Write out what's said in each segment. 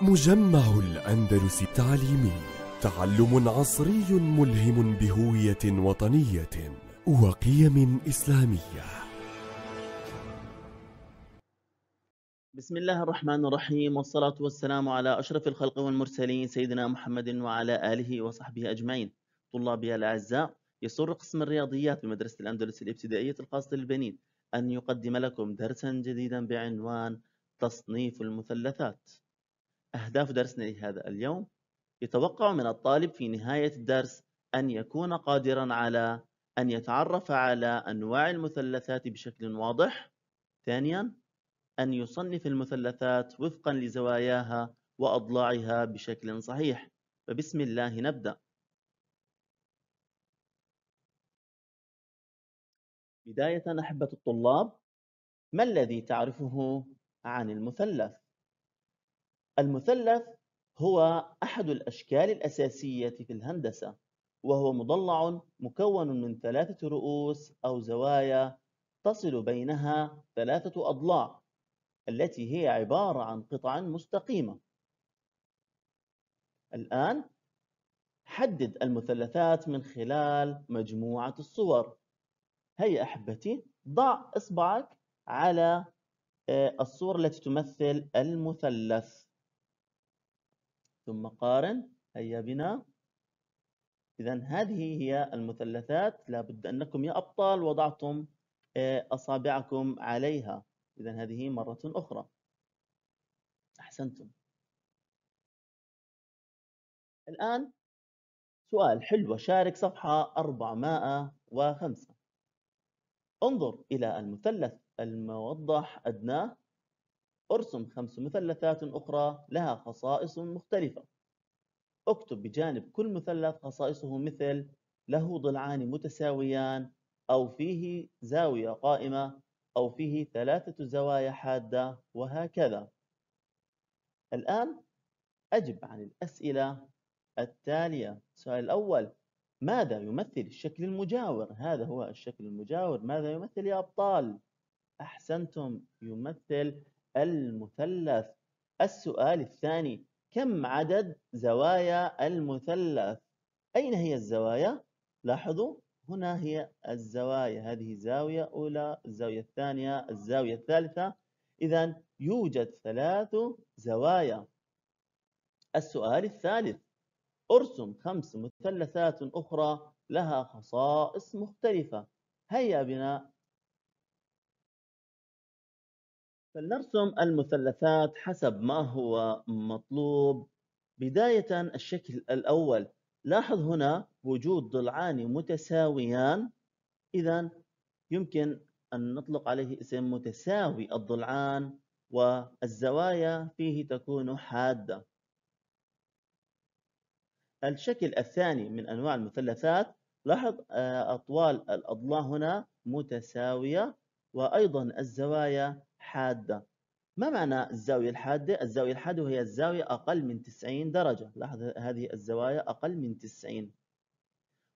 مجمع الأندلس التعليمي تعلم عصري ملهم بهوية وطنية وقيم إسلامية بسم الله الرحمن الرحيم والصلاة والسلام على أشرف الخلق والمرسلين سيدنا محمد وعلى آله وصحبه أجمعين طلابي الأعزاء يسر قسم الرياضيات بمدرسة الأندلس الابتدائية الخاصة للبنين أن يقدم لكم درسا جديدا بعنوان تصنيف المثلثات أهداف درسنا لهذا اليوم يتوقع من الطالب في نهاية الدرس أن يكون قادرا على أن يتعرف على أنواع المثلثات بشكل واضح ثانيا أن يصنف المثلثات وفقا لزواياها وأضلاعها بشكل صحيح فبسم الله نبدأ بداية أحبة الطلاب ما الذي تعرفه عن المثلث؟ المثلث هو أحد الأشكال الأساسية في الهندسة وهو مضلع مكون من ثلاثة رؤوس أو زوايا تصل بينها ثلاثة أضلاع التي هي عبارة عن قطع مستقيمة الآن حدد المثلثات من خلال مجموعة الصور هيا أحبتي ضع إصبعك على آه، الصورة التي تمثل المثلث ثم قارن هيا بنا إذا هذه هي المثلثات لابد أنكم يا أبطال وضعتم آه، أصابعكم عليها إذا هذه مرة أخرى أحسنتم الآن سؤال حلو شارك صفحة 405 انظر إلى المثلث الموضح أدناه أرسم خمس مثلثات أخرى لها خصائص مختلفة اكتب بجانب كل مثلث خصائصه مثل له ضلعان متساويان أو فيه زاوية قائمة أو فيه ثلاثة زوايا حادة وهكذا الآن أجب عن الأسئلة التالية السؤال الأول ماذا يمثل الشكل المجاور؟ هذا هو الشكل المجاور ماذا يمثل يا أبطال؟ أحسنتم يمثل المثلث السؤال الثاني كم عدد زوايا المثلث أين هي الزوايا لاحظوا هنا هي الزوايا هذه زاوية أولى الزاوية الثانية الزاوية الثالثة إذا يوجد ثلاث زوايا السؤال الثالث ارسم خمس مثلثات أخرى لها خصائص مختلفة هيا بنا فلنرسم المثلثات حسب ما هو مطلوب بداية الشكل الأول لاحظ هنا وجود ضلعان متساويان إذا يمكن أن نطلق عليه اسم متساوي الضلعان والزوايا فيه تكون حادة الشكل الثاني من أنواع المثلثات لاحظ آه، أطوال الأضلاع هنا متساوية وأيضا الزوايا حادة ما معنى الزاوية الحادة؟ الزاوية الحادة هي الزاوية أقل من 90 درجة لاحظ هذه الزوايا أقل من 90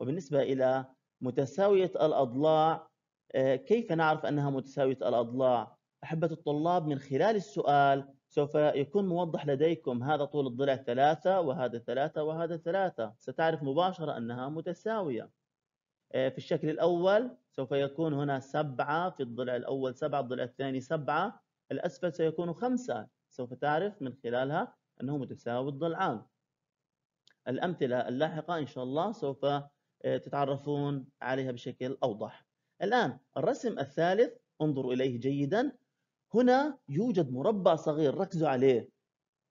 وبالنسبة إلى متساوية الأضلاع آه، كيف نعرف أنها متساوية الأضلاع؟ أحبة الطلاب من خلال السؤال سوف يكون موضح لديكم هذا طول الضلع ثلاثة وهذا ثلاثة وهذا ثلاثة ستعرف مباشرة أنها متساوية آه، في الشكل الأول سوف يكون هنا سبعة في الضلع الأول سبعة الضلع الثاني سبعة الأسفل سيكون خمسة سوف تعرف من خلالها أنه متساوي الضلعان الأمثلة اللاحقة إن شاء الله سوف آه، تتعرفون عليها بشكل أوضح الآن الرسم الثالث انظروا إليه جيدا هنا يوجد مربع صغير ركزوا عليه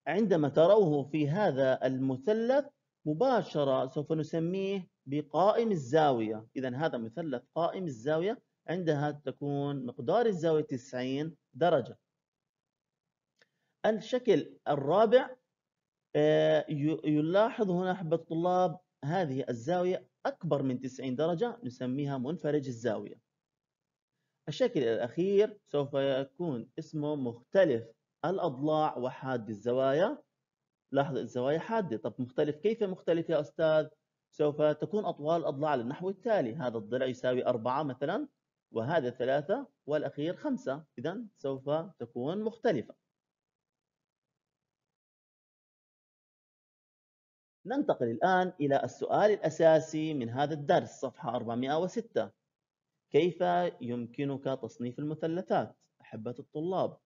عندما تروه في هذا المثلث مباشرة سوف نسميه بقائم الزاوية إذا هذا مثلث قائم الزاوية عندها تكون مقدار الزاوية 90 درجة الشكل الرابع آه، يلاحظ هنا أحبة الطلاب هذه الزاوية أكبر من 90 درجة نسميها منفرج الزاوية الشكل الأخير سوف يكون اسمه مختلف الأضلاع وحاد الزوايا لاحظ الزوايا حادة طب مختلف كيف مختلف يا أستاذ سوف تكون أطوال الأضلاع للنحو التالي هذا الضلع يساوي أربعة مثلا وهذا ثلاثة والأخير خمسة إذا سوف تكون مختلفة ننتقل الآن إلى السؤال الأساسي من هذا الدرس صفحة 406 كيف يمكنك تصنيف المثلثات أحبة الطلاب؟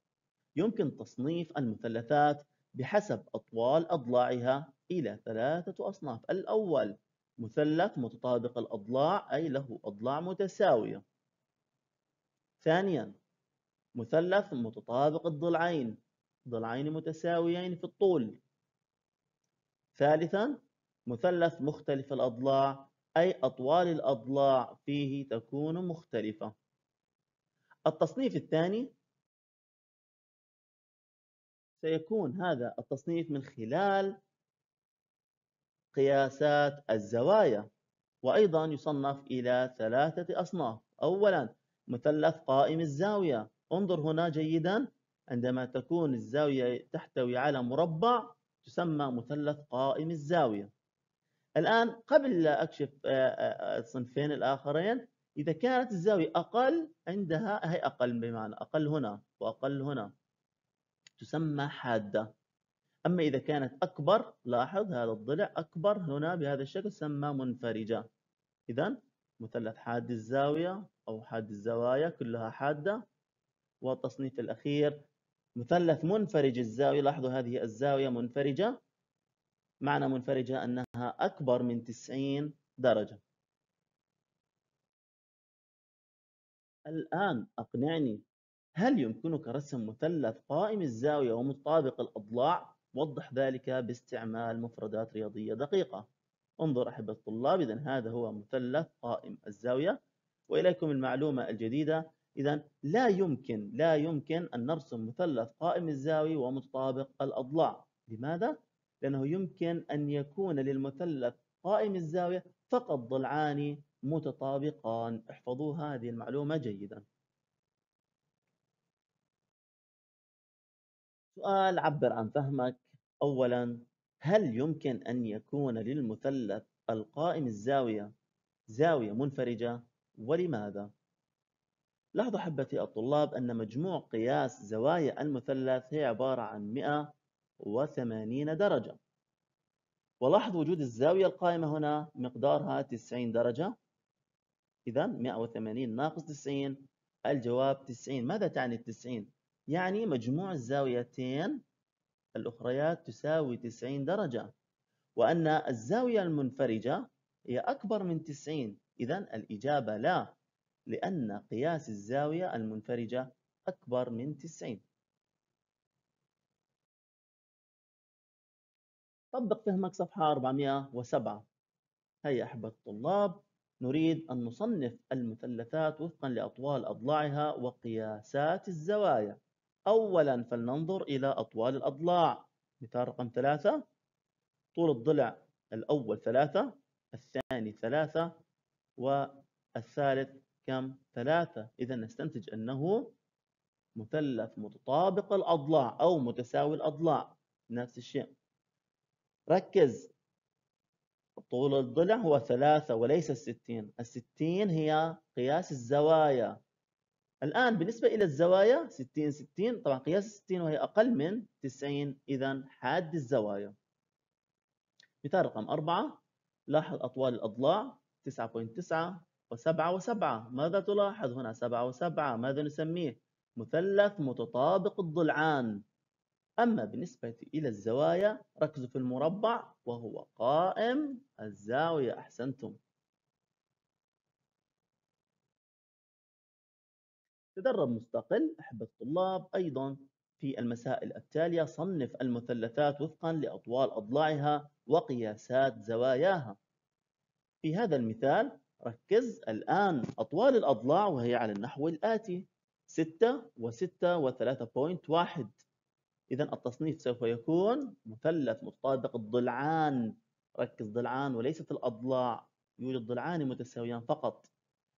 يمكن تصنيف المثلثات بحسب أطوال أضلاعها إلى ثلاثة أصناف الأول مثلث متطابق الأضلاع أي له أضلاع متساوية ثانيا مثلث متطابق الضلعين ضلعين متساويين في الطول ثالثا مثلث مختلف الأضلاع أي أطوال الأضلاع فيه تكون مختلفة التصنيف الثاني سيكون هذا التصنيف من خلال قياسات الزوايا وأيضا يصنف إلى ثلاثة أصناف أولا مثلث قائم الزاوية انظر هنا جيدا عندما تكون الزاوية تحتوي على مربع تسمى مثلث قائم الزاوية الآن قبل لا أكشف آه، آه، آه، الصنفين الآخرين إذا كانت الزاوية أقل عندها هي أقل بمعنى أقل هنا وأقل هنا تسمى حادة أما إذا كانت أكبر لاحظ هذا الضلع أكبر هنا بهذا الشكل سمى منفرجة إذا مثلث حاد الزاوية أو حاد الزوايا كلها حادة والتصنيف الأخير مثلث منفرج الزاوية لاحظوا هذه الزاوية منفرجة معنى منفرجة أنها أكبر من 90 درجة الآن أقنعني هل يمكنك رسم مثلث قائم الزاوية ومطابق الأضلاع وضح ذلك باستعمال مفردات رياضية دقيقة انظر أحب الطلاب إذا هذا هو مثلث قائم الزاوية وإليكم المعلومة الجديدة إذا لا يمكن لا يمكن أن نرسم مثلث قائم الزاوية ومتطابق الأضلاع لماذا؟ لأنه يمكن أن يكون للمثلث قائم الزاوية فقط ضلعان متطابقان احفظوا هذه المعلومة جيدا سؤال عبر عن فهمك أولاً، هل يمكن أن يكون للمثلث القائم الزاوية زاوية منفرجة ولماذا؟ لاحظوا أحبتي الطلاب أن مجموع قياس زوايا المثلث هي عبارة عن 180 درجة ولاحظ وجود الزاوية القائمة هنا مقدارها 90 درجة إذا 180 ناقص 90 الجواب 90 ماذا تعني 90؟ يعني مجموع الزاويتين الأخريات تساوي 90 درجة وأن الزاوية المنفرجة هي أكبر من 90 إذا الإجابة لا لأن قياس الزاوية المنفرجة أكبر من 90 طبق فهمك صفحة 407 هيا أحبة الطلاب نريد أن نصنف المثلثات وفقا لأطوال أضلاعها وقياسات الزوايا أولا فلننظر إلى أطوال الأضلاع مثال رقم ثلاثة طول الضلع الأول ثلاثة الثاني ثلاثة والثالث كم ثلاثة إذا نستنتج أنه مثلث متطابق الأضلاع أو متساوي الأضلاع نفس الشيء ركز طول الضلع هو ثلاثة وليس الستين الستين هي قياس الزوايا الآن بالنسبة إلى الزوايا 60 60 طبعا قياس 60 وهي أقل من 90 إذا حاد الزوايا مثال رقم 4 لاحظ أطوال الأضلاع 9.9 و7 و7 ماذا تلاحظ هنا 7 و7 ماذا نسميه مثلث متطابق الضلعان أما بالنسبة إلى الزوايا ركزوا في المربع وهو قائم الزاوية أحسنتم تدرب مستقل أحب الطلاب أيضا في المسائل التالية صنف المثلثات وفقا لأطوال أضلاعها وقياسات زواياها في هذا المثال ركز الآن أطوال الأضلاع وهي على النحو الآتي 6 و6 و3.1 إذا التصنيف سوف يكون مثلث متطابق الضلعان ركز ضلعان وليست الأضلاع يوجد ضلعان متساويان فقط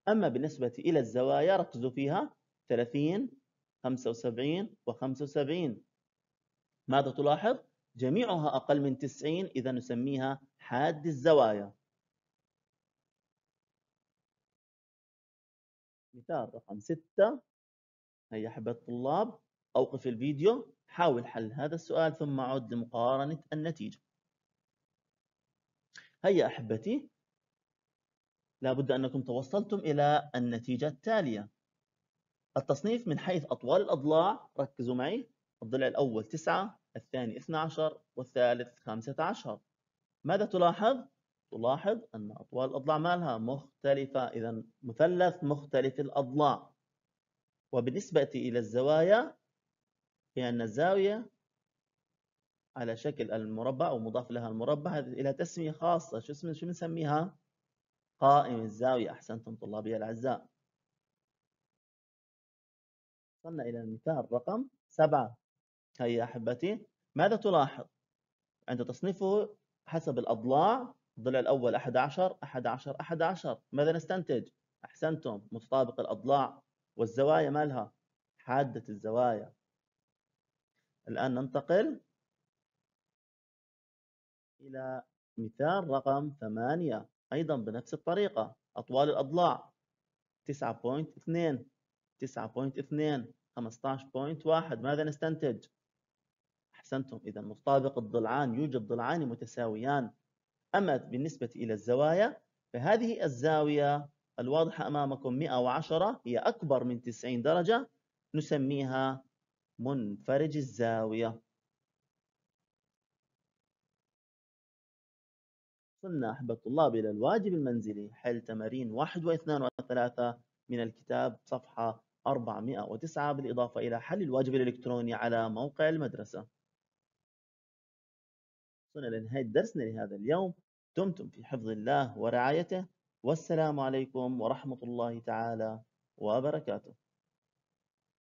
أما بالنسبة إلى الزوايا ركزوا فيها 30 75 و75 ماذا تلاحظ؟ جميعها أقل من 90 إذا نسميها حاد الزوايا مثال رقم 6 هيا أحبة الطلاب أوقف الفيديو حاول حل هذا السؤال ثم عد لمقارنة النتيجة هيا أحبتي لابد أنكم توصلتم إلى النتيجة التالية التصنيف من حيث أطوال الأضلاع ركزوا معي الضلع الأول 9 الثاني 12 والثالث 15 ماذا تلاحظ؟ تلاحظ أن أطوال الأضلاع مالها مختلفة إذا مثلث مختلف الأضلاع وبالنسبة إلى الزوايا هي أن الزاوية على شكل المربع أو مضاف لها المربع إلى تسمية خاصة شو اسمها شو بنسميها؟ قائم الزاوية أحسنتم طلابي الأعزاء وصلنا إلى المثال رقم سبعة هيا أحبتي ماذا تلاحظ؟ عند تصنيفه حسب الأضلاع الضلع الأول 11 11 11 ماذا نستنتج؟ أحسنتم متطابق الأضلاع والزوايا مالها حادة الزوايا الآن ننتقل إلى مثال رقم ثمانية أيضا بنفس الطريقة أطوال الأضلاع 9.2 9.2 15.1 ماذا نستنتج؟ أحسنتم إذا مطابق الضلعان يوجد ضلعان متساويان أما بالنسبة إلى الزوايا فهذه الزاوية الواضحة أمامكم 110 هي أكبر من 90 درجة نسميها منفرج الزاوية وصلنا أحبة الطلاب إلى الواجب المنزلي حل تمارين 1 و2 و3 من الكتاب صفحة 409 بالإضافة إلى حل الواجب الإلكتروني على موقع المدرسة وصلنا لنهاية درسنا لهذا اليوم دمتم في حفظ الله ورعايته والسلام عليكم ورحمة الله تعالى وبركاته